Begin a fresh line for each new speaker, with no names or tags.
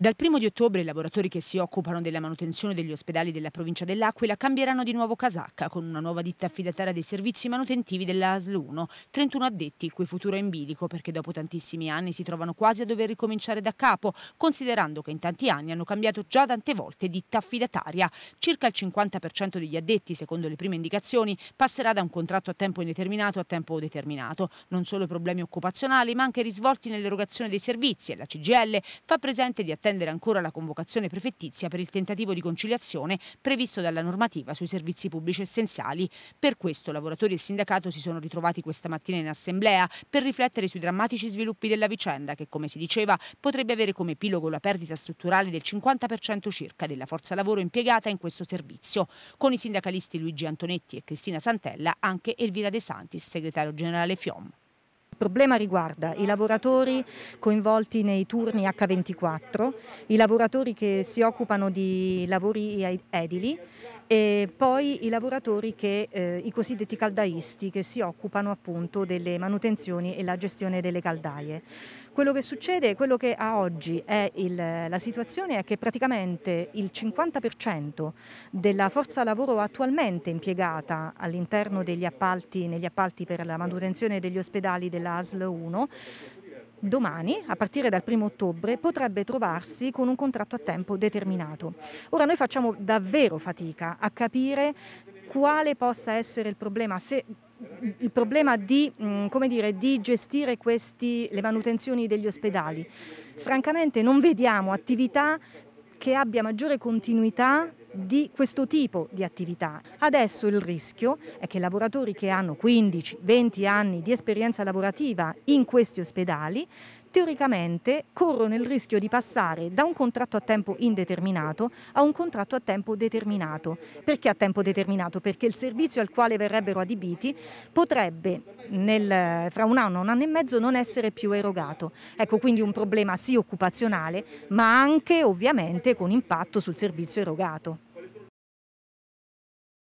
Dal 1 di ottobre i lavoratori che si occupano della manutenzione degli ospedali della provincia dell'Aquila cambieranno di nuovo casacca con una nuova ditta affidataria dei servizi manutentivi della ASL 1, 31 addetti il cui futuro è in bilico perché dopo tantissimi anni si trovano quasi a dover ricominciare da capo, considerando che in tanti anni hanno cambiato già tante volte ditta affidataria. Circa il 50% degli addetti, secondo le prime indicazioni, passerà da un contratto a tempo indeterminato a tempo determinato. Non solo problemi occupazionali, ma anche risvolti nell'erogazione dei servizi e la CGL fa presente di attendere attendere ancora la convocazione prefettizia per il tentativo di conciliazione previsto dalla normativa sui servizi pubblici essenziali. Per questo lavoratori e sindacato si sono ritrovati questa mattina in assemblea per riflettere sui drammatici sviluppi della vicenda che, come si diceva, potrebbe avere come epilogo la perdita strutturale del 50% circa della forza lavoro impiegata in questo servizio. Con i sindacalisti Luigi Antonetti e Cristina Santella anche Elvira De Santis, segretario generale FIOM
problema riguarda i lavoratori coinvolti nei turni H24, i lavoratori che si occupano di lavori edili e poi i lavoratori che, eh, i cosiddetti caldaisti che si occupano appunto delle manutenzioni e la gestione delle caldaie. Quello che succede, quello che a oggi è il, la situazione è che praticamente il 50% della forza lavoro attualmente impiegata all'interno degli appalti, negli appalti per la manutenzione degli ospedali della dell'ASL 1, domani, a partire dal 1 ottobre, potrebbe trovarsi con un contratto a tempo determinato. Ora noi facciamo davvero fatica a capire quale possa essere il problema, se il problema di, mm, dire, di gestire questi, le manutenzioni degli ospedali. Francamente non vediamo attività che abbia maggiore continuità di questo tipo di attività. Adesso il rischio è che lavoratori che hanno 15-20 anni di esperienza lavorativa in questi ospedali teoricamente corrono il rischio di passare da un contratto a tempo indeterminato a un contratto a tempo determinato. Perché a tempo determinato? Perché il servizio al quale verrebbero adibiti potrebbe nel, fra un anno, un anno e mezzo non essere più erogato. Ecco quindi un problema sì occupazionale ma anche ovviamente con impatto sul servizio erogato.